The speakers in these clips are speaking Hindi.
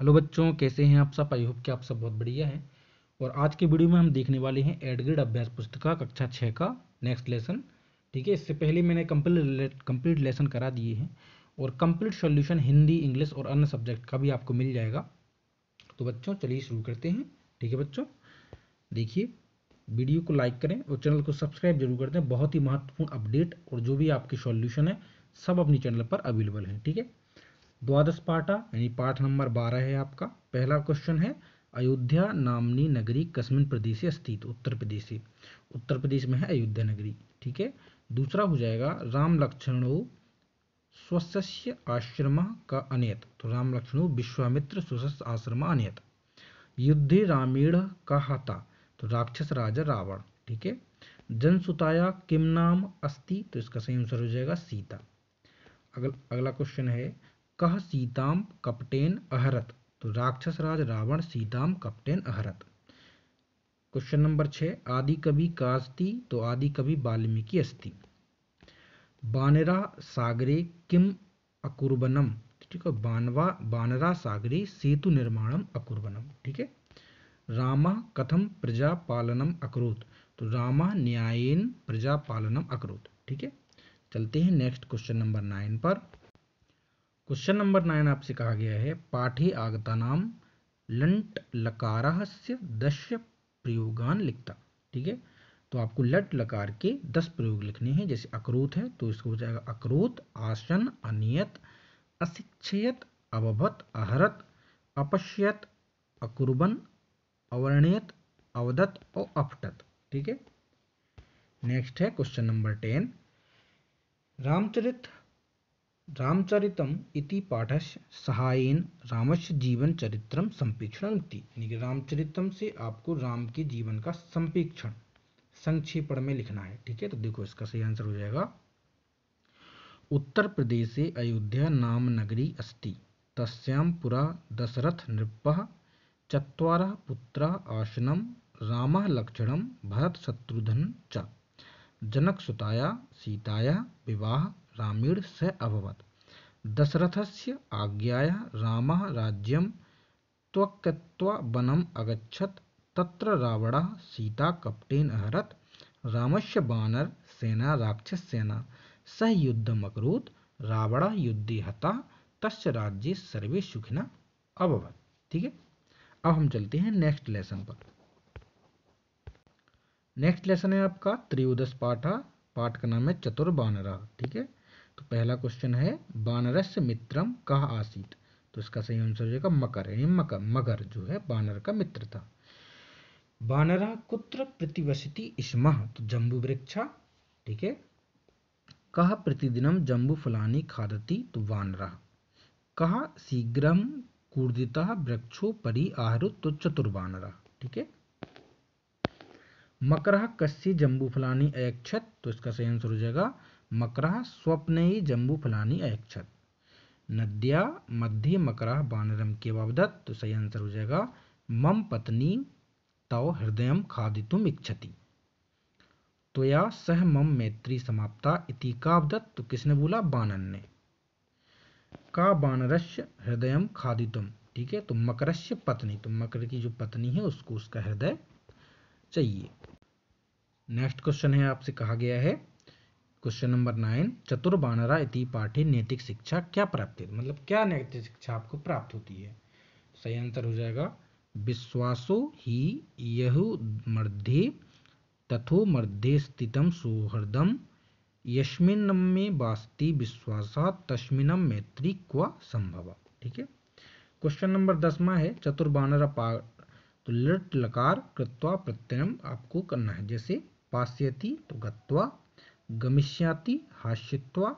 हेलो बच्चों कैसे हैं आप सब आई होप कि आप सब बहुत बढ़िया हैं और आज के वीडियो में हम देखने वाले हैं एडग्रेड अभ्यास पुस्तिका कक्षा छः का नेक्स्ट लेसन ठीक है इससे पहले मैंने कम्प्लीट कम्प्लीट लेसन करा दिए हैं और कम्प्लीट सॉल्यूशन हिंदी इंग्लिश और अन्य सब्जेक्ट का भी आपको मिल जाएगा तो बच्चों चलिए शुरू करते हैं ठीक है बच्चों देखिए वीडियो को लाइक करें और चैनल को सब्सक्राइब जरूर कर दें बहुत ही महत्वपूर्ण अपडेट और जो भी आपके सॉल्यूशन है सब अपनी चैनल पर अवेलेबल है ठीक है द्वादश पाटा यानी पाठ नंबर बारह है आपका पहला क्वेश्चन है अयोध्या नामनी नगरी कस्मिन प्रदेश अस्तित्व उत्तर प्रदेश उत्तर प्रदेश में है अयोध्या नगरी ठीक है दूसरा हो जाएगा राम लक्ष्मण स्वस्य आश्रम का अनियत तो राम लक्ष्मण विश्वामित्र स्वस्थ आश्रम अनियत युद्ध रामीण का हाता तो राक्षस राजा रावण ठीक है जनसुताया किम नाम अस्ति तो इसका सही आंसर हो जाएगा सीता अगल अगला क्वेश्चन है कह सीताम कपटेन अहरत तो राक्षस राज रावण सीताम कपटेन अहरत क्वेश्चन नंबर छ आदि कवि कास्ति तो आदि कवि वाल्मीकि अस्थि बानरा सागरे किम अकुर्बनम ठीक है बानवा बानरा सागरे सेतु निर्माणम अकुर्बनम ठीक है रामा कथम प्रजा पालनम अक्रोत तो रामा न्यायन प्रजा पालनम अक्रोत ठीक है चलते हैं नेक्स्ट क्वेश्चन नंबर नाइन पर क्वेश्चन नंबर नाइन आपसे कहा गया है पाठी नाम लंट लकार दश प्रयोगान लिखता ठीक है तो आपको लट लकार के दस प्रयोग लिखने हैं जैसे अक्रोत है तो इसको हो जाएगा अक्रोत आसन अनियत अशिक्षयत अवभत अहरत अपश्यत अकुर्बन अवर्णयत अवदत और अपटत ठीक है नेक्स्ट है क्वेश्चन नंबर टेन रामचरित रामचरितम इति पाठस्य सहायेन रामस्य चरित्रम संपीक्षण यानी कि रामचरितम से आपको राम के जीवन का संपीक्षण संक्षेपण में लिखना है ठीक है तो देखो इसका सही आंसर हो जाएगा उत्तर से अयोध्या नाम नगरी अस्ति तस्याम पुरा दशरथ नृपः पुत्र आसनम राम लक्षण भरत शत्रुधन च सुताया सीताया विवाह रामीण से अभवत दशरथस्य आज्ञया रामः राज्यं त्यक्त्वा वनम् अगच्छत् तत्र रावणः सीता कपटेन अहरत् रामस्य सेना राक्षससेना सह युद्धम् अकरोत् रावणः युद्धे हता तस्य राज्य सर्वे सुखिना अभवत ठीक है अब हम चलते हैं नेक्स्ट लेसन पर नेक्स्ट लेसन है आपका त्रियोदश पाठ पाठ का नाम है चतुर्बानरा ठीक है तो पहला क्वेश्चन है बानरस मित्रम कह आसित तो इसका सही आंसर हो जाएगा मकर यानी मकर मगर जो है बानर का मित्र था बानरा कुत्र प्रतिवसति इसम तो जम्बू वृक्षा ठीक है कह प्रतिदिनम जम्बू फलानी खादती तो वानरा कह शीघ्र कूर्दिता वृक्षो परि आहरु तो चतुर्वानरा ठीक है मकर कस्य जम्बू फलानी अयक्षत तो इसका सही आंसर हो जाएगा ही जम्बू फलानी अक्षत नद्या मध्य मकर बानरम के अवदत् तो सही आंसर हो जाएगा मम पत्नी तव हृदय खादितुम इच्छति तो या सह मम मैत्री समाप्ता इति कावदत्त तो किसने बोला बानन ने का बानरस्य हृदय खादितुम ठीक है तो मकरस्य पत्नी तो मकर की जो पत्नी है उसको उसका हृदय चाहिए नेक्स्ट क्वेश्चन है आपसे कहा गया है क्वेश्चन नंबर नाइन चतुर बानरा इति पाठी नैतिक शिक्षा क्या प्राप्त मतलब क्या नैतिक शिक्षा आपको प्राप्त होती है सही आंसर हो जाएगा विश्वासो ही यहु मर्धे तथो मर्धे स्थितम सुहृदम यशमिन में वास्ति विश्वास तस्मिनम मैत्री क्वा संभव ठीक है क्वेश्चन नंबर दसवा है चतुर्बाणरा पा तो लट लकार कृत्वा प्रत्ययम आपको करना है जैसे पास्यति तो गत्वा गमिष्याति हास्यत्वा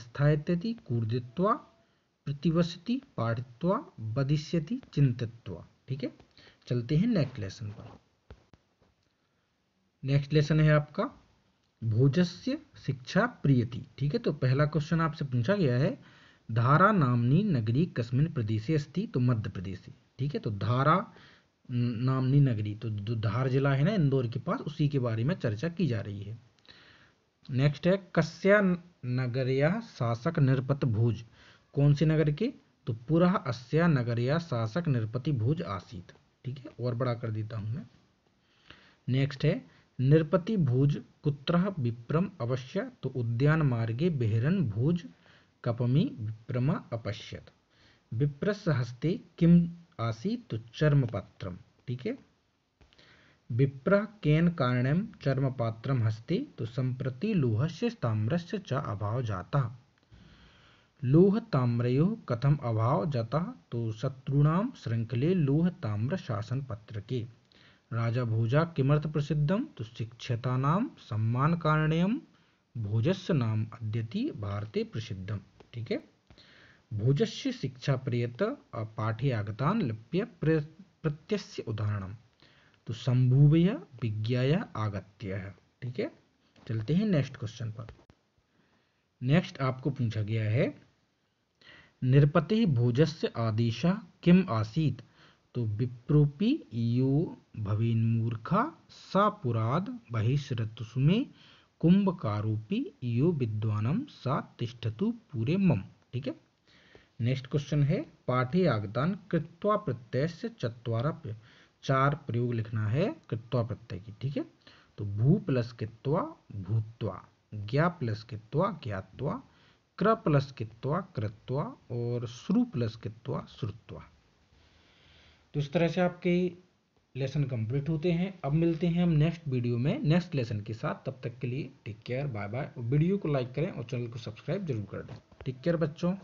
स्थायत्यति कूर्दित्वा प्रतिवसति पाठित्वा बदिष्यति चिंतित्वा ठीक है चलते हैं नेक्स्ट लेसन पर नेक्स्ट लेसन है आपका भोजस्य शिक्षा प्रियति ठीक है तो पहला क्वेश्चन आपसे पूछा गया है धारा नामनी नगरी कस्मिन प्रदेश अस्ति तो मध्य प्रदेश ठीक है तो धारा नामनी नगरी तो जो धार जिला है ना इंदौर के पास उसी के बारे में चर्चा की जा रही है नेक्स्ट है कस्या नगरिया शासक निरपत भूज कौन सी नगर की तो पुरा अस्या नगरिया शासक निरपति भूज आसीत ठीक है और बड़ा कर देता हूं मैं नेक्स्ट है निरपति भूज कुत्र विप्रम अवश्य तो उद्यान मार्गे बेहरन भूज कपमी विप्रमा अपश्यत विप्रस हस्ते किम आसी तो पत्रम ठीक है विप्राकेन कारणेन चर्मपात्रम् हस्ती तो संप्रति लोहस्य ताम्रस्य च जाता तो शत्रुणाम श्रृंखले लोह ताम्र शासन पत्र के राजा भोजा किमर्थ शिक्षता नाम सम्मान सम्मानकारणेन भोजस्य नाम अद्यति भारते प्रसिद्धम ठीक है भोजस्य शिक्षा प्रियत पाठे आगतान लिप्य प्रत्यस्य उदाहरणम तो संभूव या विज्ञाया आगत्य है ठीक है चलते हैं नेक्स्ट क्वेश्चन पर नेक्स्ट आपको पूछा गया है निरपति भोजस्य आदेश किम आसीत तो विप्रोपी यो भवेन्मूर्खा सा पुराद बहिश्रतुसुमे कुंभकारोपी यो विद्वानम सा तिष्ठतु पूरे मम ठीक है नेक्स्ट क्वेश्चन है पाठे आगदान कृत्वा प्रत्यय से चतवारा चार प्रयोग लिखना है कृत्वा प्रत्यय की ठीक है तो भू प्लस कृत्वा भूत्वा ज्ञा प्लस कृत्वा ज्ञात्वा क्र प्लस कृत्वा कृत्वा और श्रु प्लस कृत्वा श्रुत्वा तो इस तरह से आपके लेसन कंप्लीट होते हैं अब मिलते हैं हम नेक्स्ट वीडियो में नेक्स्ट लेसन के साथ तब तक के लिए take care bye bye video को लाइक करें और चैनल को सब्सक्राइब जरूर कर दें टेक केयर बच्चों